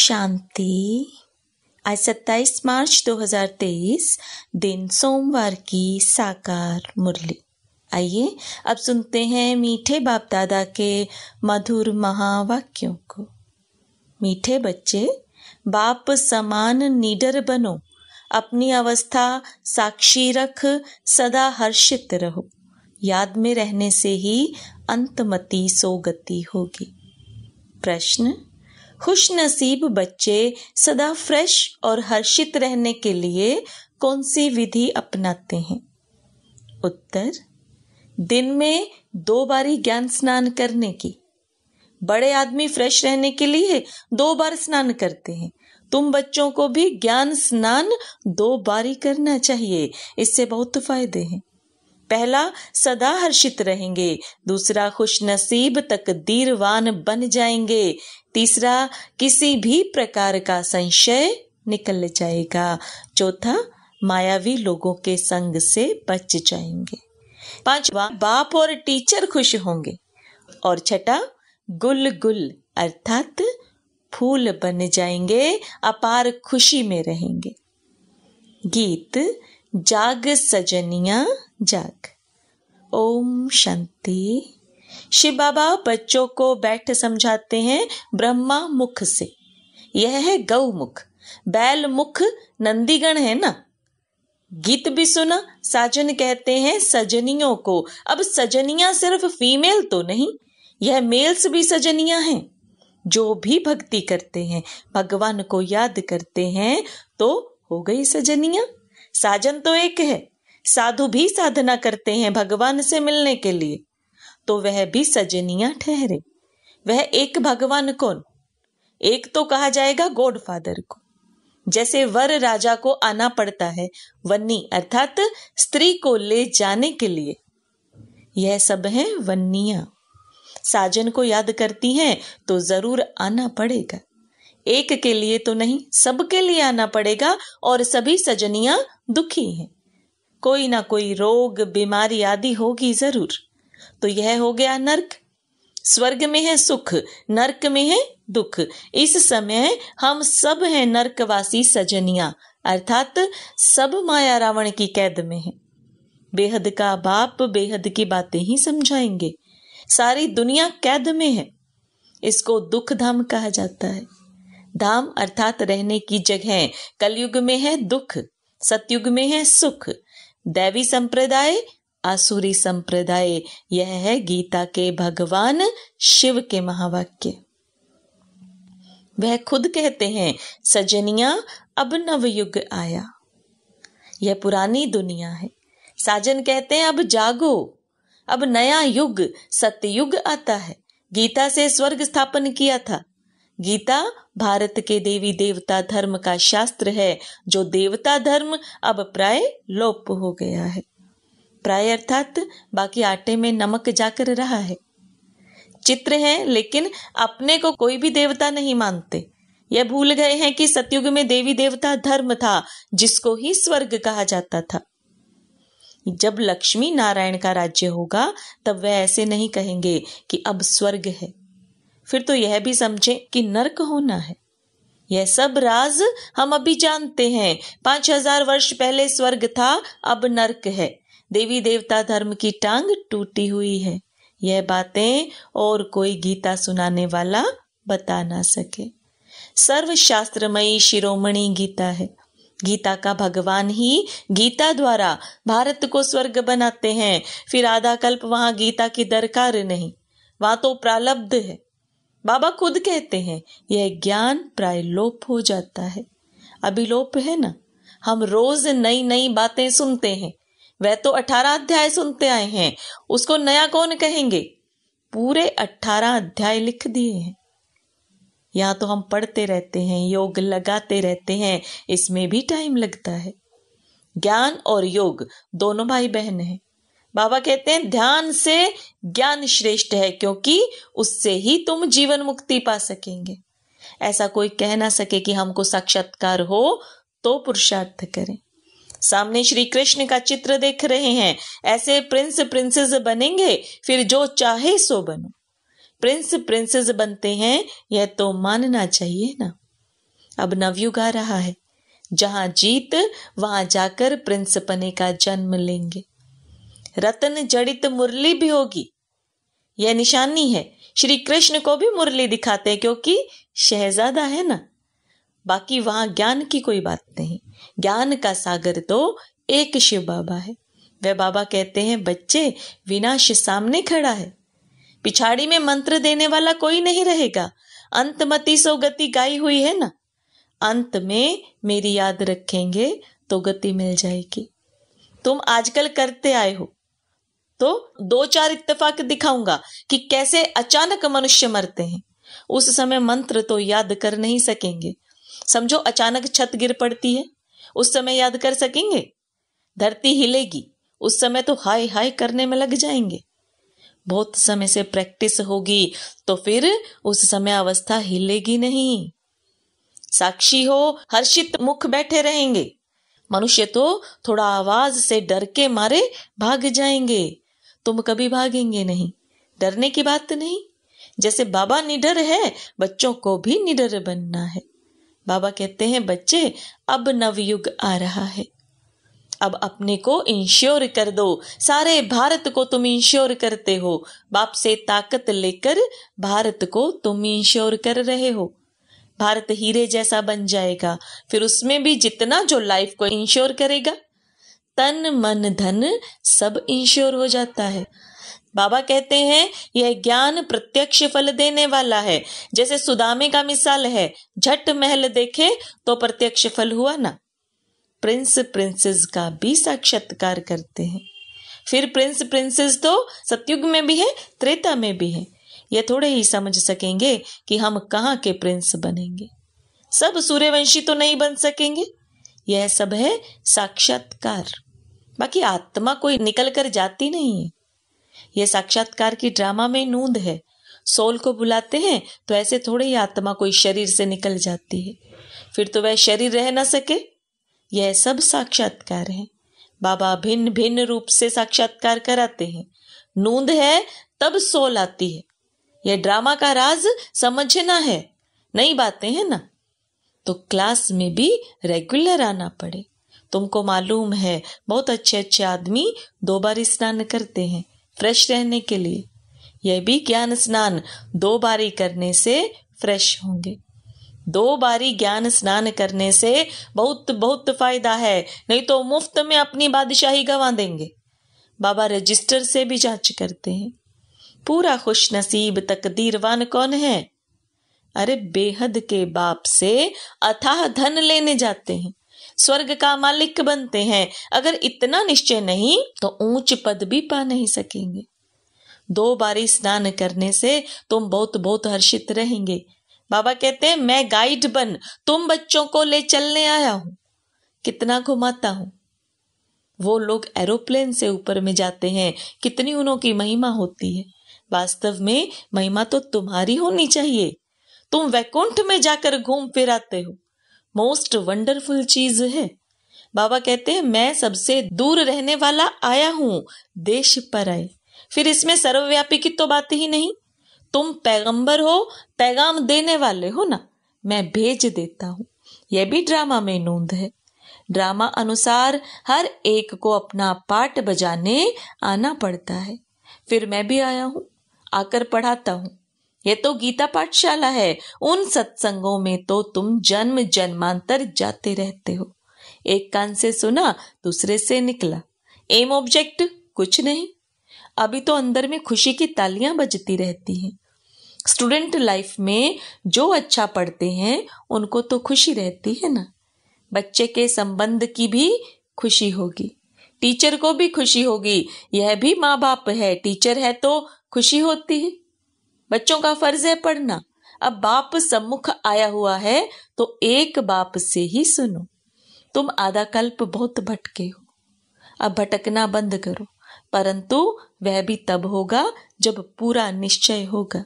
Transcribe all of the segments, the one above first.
शांति आज 27 मार्च 2023 दिन सोमवार की साकार मुरली आइए अब सुनते हैं मीठे बाप दादा के मधुर महावाक्यों को मीठे बच्चे बाप समान निडर बनो अपनी अवस्था साक्षी रख सदा हर्षित रहो याद में रहने से ही अंतमति सोगति होगी प्रश्न खुश नसीब बच्चे सदा फ्रेश और हर्षित रहने के लिए कौन सी विधि अपनाते हैं उत्तर दिन में दो बारी ज्ञान स्नान करने की बड़े आदमी फ्रेश रहने के लिए दो बार स्नान करते हैं तुम बच्चों को भी ज्ञान स्नान दो बारी करना चाहिए इससे बहुत फायदे हैं पहला सदा हर्षित रहेंगे दूसरा खुशनसीब तकदीरवान बन जाएंगे तीसरा किसी भी प्रकार का संशय निकल जाएगा चौथा मायावी लोगों के संग से बच जाएंगे पांचवा बाप और टीचर खुश होंगे और छठा गुल गुल अर्थात फूल बन जाएंगे अपार खुशी में रहेंगे गीत जाग सजनिया जाग ओम शांति शिव बाबा बच्चों को बैठ समझाते हैं ब्रह्मा मुख से यह है गौ मुख बैल मुख नंदीगण है ना गीत भी सुना साजन कहते हैं सजनियों को अब सजनिया सिर्फ फीमेल तो नहीं यह मेल्स भी सजनिया हैं जो भी भक्ति करते हैं भगवान को याद करते हैं तो हो गई सजनिया साजन तो एक है साधु भी साधना करते हैं भगवान से मिलने के लिए तो वह भी सजनिया ठहरे वह एक भगवान कौन एक तो कहा जाएगा गॉड फादर को जैसे वर राजा को आना पड़ता है वन्नी अर्थात स्त्री को ले जाने के लिए यह सब है वन्निया साजन को याद करती हैं तो जरूर आना पड़ेगा एक के लिए तो नहीं सबके लिए आना पड़ेगा और सभी सजनिया दुखी हैं कोई ना कोई रोग बीमारी आदि होगी जरूर तो यह हो गया नरक स्वर्ग में है सुख नरक में है दुख इस समय हम सब हैं नरकवासी सजनिया अर्थात सब माया रावण की कैद में है बेहद का बाप बेहद की बातें ही समझाएंगे सारी दुनिया कैद में है इसको दुख धाम कहा जाता है धाम अर्थात रहने की जगह कलयुग में है दुख सतयुग में है सुख दैवी संप्रदाय आसुरी संप्रदाय यह है गीता के भगवान शिव के महावाक्य वह खुद कहते हैं सजनिया अब नवयुग आया यह पुरानी दुनिया है साजन कहते हैं अब जागो अब नया युग सत्युग आता है गीता से स्वर्ग स्थापन किया था गीता भारत के देवी देवता धर्म का शास्त्र है जो देवता धर्म अब प्राय लोप हो गया है प्राय अर्थात बाकी आटे में नमक जाकर रहा है चित्र हैं लेकिन अपने को कोई भी देवता नहीं मानते यह भूल गए हैं कि सतयुग में देवी देवता धर्म था जिसको ही स्वर्ग कहा जाता था जब लक्ष्मी नारायण का राज्य होगा तब वह ऐसे नहीं कहेंगे कि अब स्वर्ग है फिर तो यह भी समझे कि नरक होना है यह सब राज हम अभी जानते हैं पांच हजार वर्ष पहले स्वर्ग था अब नरक है देवी देवता धर्म की टांग टूटी हुई है यह बातें और कोई गीता सुनाने वाला बता ना सके सर्व शास्त्रमयी शिरोमणि गीता है गीता का भगवान ही गीता द्वारा भारत को स्वर्ग बनाते हैं फिर आधा कल्प वहां गीता की दरकार नहीं वहां तो प्रलब्ध है बाबा खुद कहते हैं यह ज्ञान प्राय लोप हो जाता है अभी लोप है ना हम रोज नई नई बातें सुनते हैं वह तो अठारह अध्याय सुनते आए हैं उसको नया कौन कहेंगे पूरे अठारह अध्याय लिख दिए हैं यहां तो हम पढ़ते रहते हैं योग लगाते रहते हैं इसमें भी टाइम लगता है ज्ञान और योग दोनों भाई बहन हैं बाबा कहते हैं ध्यान से ज्ञान श्रेष्ठ है क्योंकि उससे ही तुम जीवन मुक्ति पा सकेंगे ऐसा कोई कह ना सके कि हमको साक्षात्कार हो तो पुरुषार्थ करें सामने श्री कृष्ण का चित्र देख रहे हैं ऐसे प्रिंस प्रिंसेस बनेंगे फिर जो चाहे सो बनो प्रिंस प्रिंसेस बनते हैं यह तो मानना चाहिए ना अब नवयुग आ रहा है जहां जीत वहां जाकर प्रिंस पने का जन्म लेंगे रतन जड़ित मुरली भी होगी यह निशानी है श्री कृष्ण को भी मुरली दिखाते हैं क्योंकि शहजादा है ना बाकी वहां ज्ञान की कोई बात नहीं ज्ञान का सागर तो एक शिव बाबा है वह बाबा कहते हैं बच्चे विनाश सामने खड़ा है पिछाड़ी में मंत्र देने वाला कोई नहीं रहेगा अंत मती सो गति गाई हुई है ना अंत में मेरी याद रखेंगे तो गति मिल जाएगी तुम आजकल करते आए हो तो दो चार इत्तेफाक दिखाऊंगा कि कैसे अचानक मनुष्य मरते हैं उस समय मंत्र तो याद कर नहीं सकेंगे समझो अचानक छत गिर पड़ती है उस समय याद कर सकेंगे धरती हिलेगी उस समय तो हाय हाय करने में लग जाएंगे बहुत समय से प्रैक्टिस होगी तो फिर उस समय अवस्था हिलेगी नहीं साक्षी हो हर्षित मुख बैठे रहेंगे मनुष्य तो थोड़ा आवाज से डर के मारे भाग जाएंगे तुम कभी भागेंगे नहीं डरने की बात तो नहीं जैसे बाबा निडर है बच्चों को भी निडर बनना है बाबा कहते हैं बच्चे अब नवयुग आ रहा है अब अपने को इंश्योर कर दो सारे भारत को तुम इंश्योर करते हो बाप से ताकत लेकर भारत को तुम इंश्योर कर रहे हो भारत हीरे जैसा बन जाएगा फिर उसमें भी जितना जो लाइफ को इंश्योर करेगा तन मन धन सब इंश्योर हो जाता है बाबा कहते हैं यह ज्ञान प्रत्यक्ष फल देने वाला है जैसे सुदामे का मिसाल है झट महल देखे तो प्रत्यक्ष फल हुआ ना प्रिंस प्रिंसेस का भी साक्षात्कार करते हैं फिर प्रिंस प्रिंसेस तो सतयुग में भी है त्रेता में भी है यह थोड़े ही समझ सकेंगे कि हम कहाँ के प्रिंस बनेंगे सब सूर्यवंशी तो नहीं बन सकेंगे यह सब है साक्षात्कार बाकी आत्मा कोई निकल कर जाती नहीं है यह साक्षात्कार की ड्रामा में नूंद है सोल को बुलाते हैं तो ऐसे थोड़े ही आत्मा कोई शरीर से निकल जाती है फिर तो वह शरीर रह ना सके यह सब साक्षात्कार है बाबा भिन्न भिन्न रूप से साक्षात्कार कराते हैं नूंद है तब सोल आती है यह ड्रामा का राज समझना है नई बातें हैं ना तो क्लास में भी रेगुलर आना पड़े तुमको मालूम है बहुत अच्छे अच्छे आदमी दो बार स्नान करते हैं फ्रेश रहने के लिए यह भी ज्ञान स्नान दो बारी करने से फ्रेश होंगे दो बारी ज्ञान स्नान करने से बहुत बहुत फायदा है नहीं तो मुफ्त में अपनी बादशाही गंवा देंगे बाबा रजिस्टर से भी जांच करते हैं पूरा खुश नसीब तकदीरवान कौन है अरे बेहद के बाप से अथाह धन लेने जाते हैं स्वर्ग का मालिक बनते हैं अगर इतना निश्चय नहीं तो ऊंच पद भी पा नहीं सकेंगे दो बारी स्नान करने से तुम बहुत बहुत हर्षित रहेंगे बाबा कहते हैं मैं गाइड बन तुम बच्चों को ले चलने आया हूं कितना घुमाता हूं वो लोग एरोप्लेन से ऊपर में जाते हैं कितनी उनकी महिमा होती है वास्तव में महिमा तो तुम्हारी होनी चाहिए तुम वैकुंठ में जाकर घूम फिर आते हो मोस्ट वंडरफुल चीज है बाबा कहते हैं मैं सबसे दूर रहने वाला आया हूं देश पर आए फिर इसमें सर्वव्यापी की तो बात ही नहीं तुम पैगंबर हो पैगाम देने वाले हो ना मैं भेज देता हूं यह भी ड्रामा में नूंद है ड्रामा अनुसार हर एक को अपना पाठ बजाने आना पड़ता है फिर मैं भी आया हूं आकर पढ़ाता हूं ये तो गीता पाठशाला है उन सत्संगों में तो तुम जन्म जन्मांतर जाते रहते हो एक कान से सुना दूसरे से निकला एम ऑब्जेक्ट कुछ नहीं अभी तो अंदर में खुशी की तालियां बजती रहती हैं स्टूडेंट लाइफ में जो अच्छा पढ़ते हैं उनको तो खुशी रहती है ना बच्चे के संबंध की भी खुशी होगी टीचर को भी खुशी होगी यह भी माँ बाप है टीचर है तो खुशी होती है बच्चों का फर्ज है पढ़ना अब बाप सम्मुख आया हुआ है तो एक बाप से ही सुनो तुम आधा कल्प बहुत भटके हो अब भटकना बंद करो परंतु वह भी तब होगा जब पूरा निश्चय होगा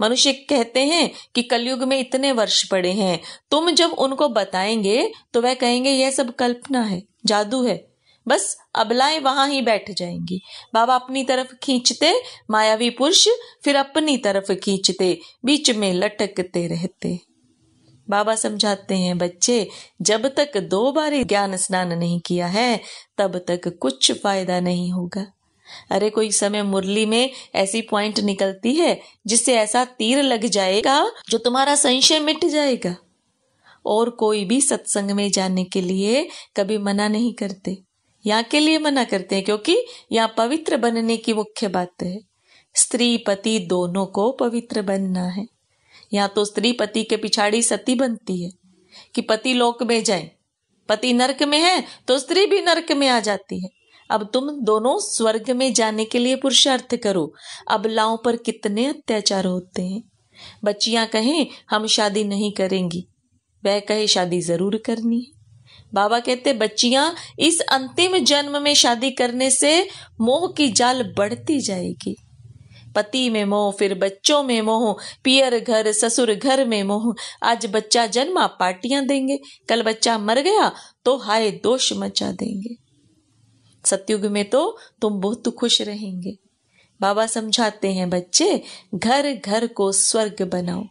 मनुष्य कहते हैं कि कलयुग में इतने वर्ष पड़े हैं तुम जब उनको बताएंगे तो वह कहेंगे यह सब कल्पना है जादू है बस अबलाएं वहां ही बैठ जाएंगी बाबा अपनी तरफ खींचते मायावी पुरुष फिर अपनी तरफ खींचते बीच में लटकते रहते बाबा समझाते हैं बच्चे जब तक दो बारी ज्ञान स्नान नहीं किया है तब तक कुछ फायदा नहीं होगा अरे कोई समय मुरली में ऐसी पॉइंट निकलती है जिससे ऐसा तीर लग जाएगा जो तुम्हारा संशय मिट जाएगा और कोई भी सत्संग में जाने के लिए कभी मना नहीं करते यहाँ के लिए मना करते हैं क्योंकि यहाँ पवित्र बनने की मुख्य बात है स्त्री पति दोनों को पवित्र बनना है यहाँ तो स्त्री पति के पिछाड़ी सती बनती है कि पति लोक में जाए पति नरक में है तो स्त्री भी नरक में आ जाती है अब तुम दोनों स्वर्ग में जाने के लिए पुरुषार्थ करो अब लाओ पर कितने अत्याचार होते हैं बच्चियां कहें हम शादी नहीं करेंगी वह कहे शादी जरूर करनी है बाबा कहते बच्चियां इस अंतिम जन्म में शादी करने से मोह की जाल बढ़ती जाएगी पति में मोह फिर बच्चों में मोह पियर घर ससुर घर में मोह आज बच्चा जन्मा पार्टियां देंगे कल बच्चा मर गया तो हाय दोष मचा देंगे सत्युग में तो तुम बहुत खुश रहेंगे बाबा समझाते हैं बच्चे घर घर को स्वर्ग बनाओ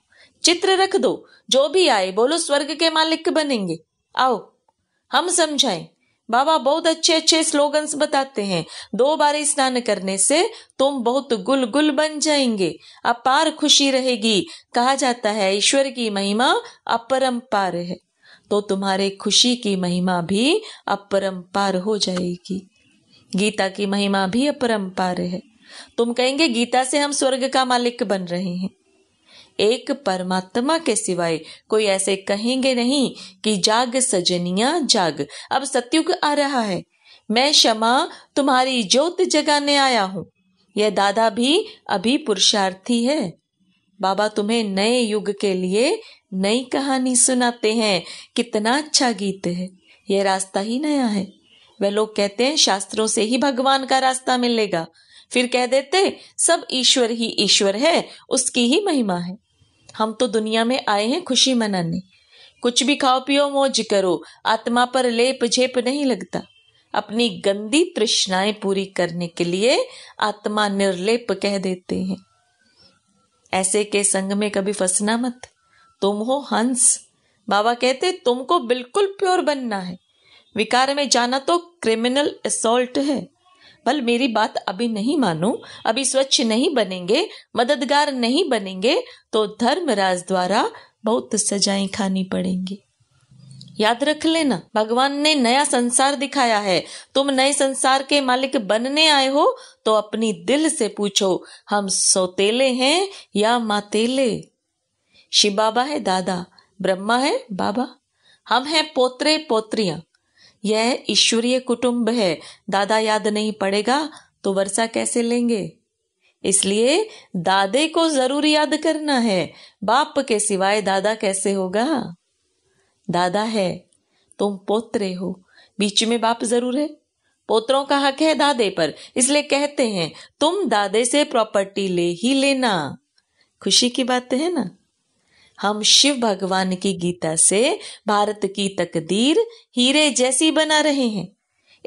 चित्र रख दो जो भी आए बोलो स्वर्ग के मालिक बनेंगे आओ हम समझाएं बाबा बहुत अच्छे अच्छे स्लोगन्स बताते हैं दो बार स्नान करने से तुम बहुत गुल गुल बन जाएंगे अपार खुशी रहेगी कहा जाता है ईश्वर की महिमा अपरंपार है तो तुम्हारे खुशी की महिमा भी अपरंपार हो जाएगी गीता की महिमा भी अपरंपार है तुम कहेंगे गीता से हम स्वर्ग का मालिक बन रहे हैं एक परमात्मा के सिवाय कोई ऐसे कहेंगे नहीं कि जाग सजनिया जाग अब सत्युग आ रहा है मैं क्षमा तुम्हारी ज्योत जगाने आया हूँ यह दादा भी अभी पुरुषार्थी है बाबा तुम्हें नए युग के लिए नई कहानी सुनाते हैं कितना अच्छा गीत है यह रास्ता ही नया है वह लोग कहते हैं शास्त्रों से ही भगवान का रास्ता मिलेगा फिर कह देते सब ईश्वर ही ईश्वर है उसकी ही महिमा है हम तो दुनिया में आए हैं खुशी मनाने कुछ भी खाओ पियो मौज करो आत्मा पर लेप झेप नहीं लगता अपनी गंदी तृष्णाएं पूरी करने के लिए आत्मा निर्लेप कह देते हैं ऐसे के संग में कभी फंसना मत तुम हो हंस बाबा कहते तुमको बिल्कुल प्योर बनना है विकार में जाना तो क्रिमिनल असोल्ट है पल मेरी बात अभी नहीं मानो अभी स्वच्छ नहीं बनेंगे मददगार नहीं बनेंगे तो धर्मराज द्वारा बहुत सजाएं खानी पड़ेंगी याद रख लेना भगवान ने नया संसार दिखाया है तुम नए संसार के मालिक बनने आए हो तो अपनी दिल से पूछो हम सौतेले हैं या मातेले शिव बाबा है दादा ब्रह्मा है बाबा हम हैं पोत्रे पोत्रियां यह ईश्वरीय कुटुंब है दादा याद नहीं पड़ेगा तो वर्षा कैसे लेंगे इसलिए दादे को जरूर याद करना है बाप के सिवाय दादा कैसे होगा दादा है तुम पोत्रे हो बीच में बाप जरूर है पोत्रों का हक है दादे पर इसलिए कहते हैं तुम दादे से प्रॉपर्टी ले ही लेना खुशी की बात है ना हम शिव भगवान की गीता से भारत की तकदीर हीरे जैसी बना रहे हैं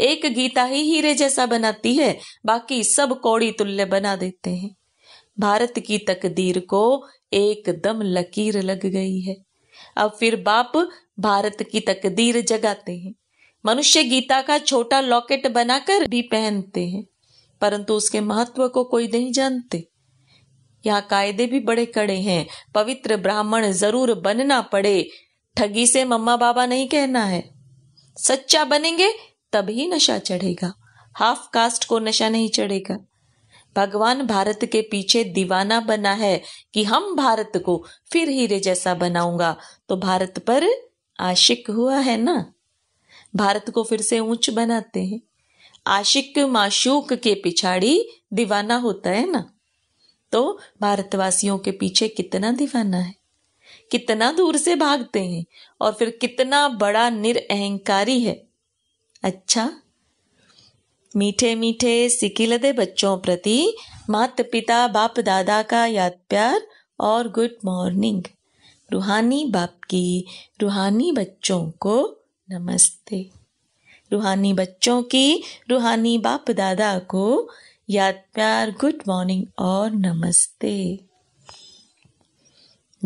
एक गीता ही हीरे जैसा बनाती है बाकी सब कौड़ी तुल्य बना देते हैं भारत की तकदीर को एकदम लकीर लग गई है अब फिर बाप भारत की तकदीर जगाते हैं मनुष्य गीता का छोटा लॉकेट बनाकर भी पहनते हैं परंतु उसके महत्व को कोई नहीं जानते यहाँ कायदे भी बड़े कड़े हैं पवित्र ब्राह्मण जरूर बनना पड़े ठगी से मम्मा बाबा नहीं कहना है सच्चा बनेंगे तभी नशा चढ़ेगा हाफ कास्ट को नशा नहीं चढ़ेगा भगवान भारत के पीछे दीवाना बना है कि हम भारत को फिर हीरे जैसा बनाऊंगा तो भारत पर आशिक हुआ है ना भारत को फिर से ऊंच बनाते हैं आशिक माशूक के पिछाड़ी दीवाना होता है ना तो भारतवासियों के पीछे कितना दीवाना है कितना दूर से भागते हैं और फिर कितना बड़ा निरअहकारी है अच्छा मीठे मीठे सिकिलदे बच्चों प्रति मात पिता बाप दादा का याद प्यार और गुड मॉर्निंग रूहानी बाप की रूहानी बच्चों को नमस्ते रूहानी बच्चों की रूहानी बाप दादा को याद प्यार गुड मॉर्निंग और नमस्ते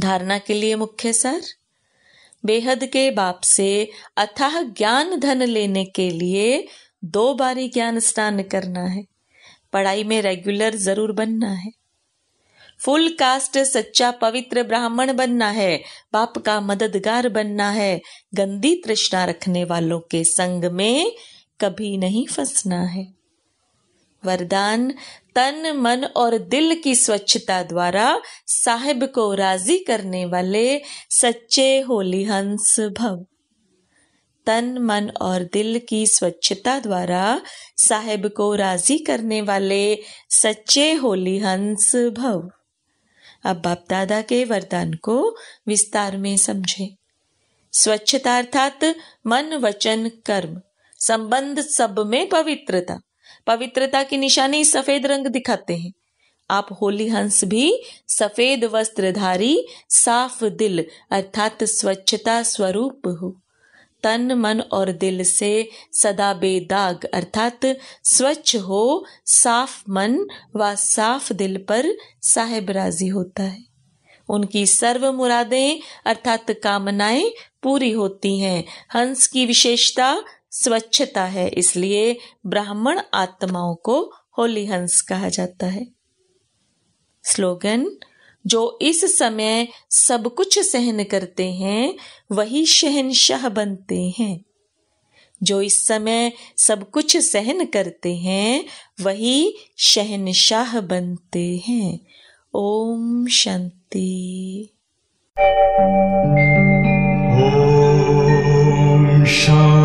धारणा के लिए मुख्य सर बेहद के बाप से अथाह ज्ञान धन लेने के लिए दो बारी ज्ञान स्नान करना है पढ़ाई में रेगुलर जरूर बनना है फुल कास्ट सच्चा पवित्र ब्राह्मण बनना है बाप का मददगार बनना है गंदी तृष्णा रखने वालों के संग में कभी नहीं फंसना है वरदान तन मन और दिल की स्वच्छता द्वारा साहिब को राजी करने वाले सच्चे होली हंस भव तन मन और दिल की स्वच्छता द्वारा साहिब को राजी करने वाले सच्चे होली हंस भव अब बाप दादा के वरदान को विस्तार में समझे स्वच्छता अर्थात मन वचन कर्म संबंध सब में पवित्रता पवित्रता की निशानी सफेद रंग दिखाते हैं आप होली हंस भी सफेद वस्त्रधारी साफ दिल अर्थात स्वच्छता स्वरूप हो तन मन और दिल से सदा बेदाग अर्थात स्वच्छ हो साफ मन व साफ दिल पर साहेब राजी होता है उनकी सर्व मुरादें अर्थात कामनाएं पूरी होती हैं हंस की विशेषता स्वच्छता है इसलिए ब्राह्मण आत्माओं को होली हंस कहा जाता है स्लोगन जो इस समय सब कुछ सहन करते हैं वही शहनशाह बनते हैं जो इस समय सब कुछ सहन करते हैं वही शहनशाह बनते हैं ओम शांति ओम शांति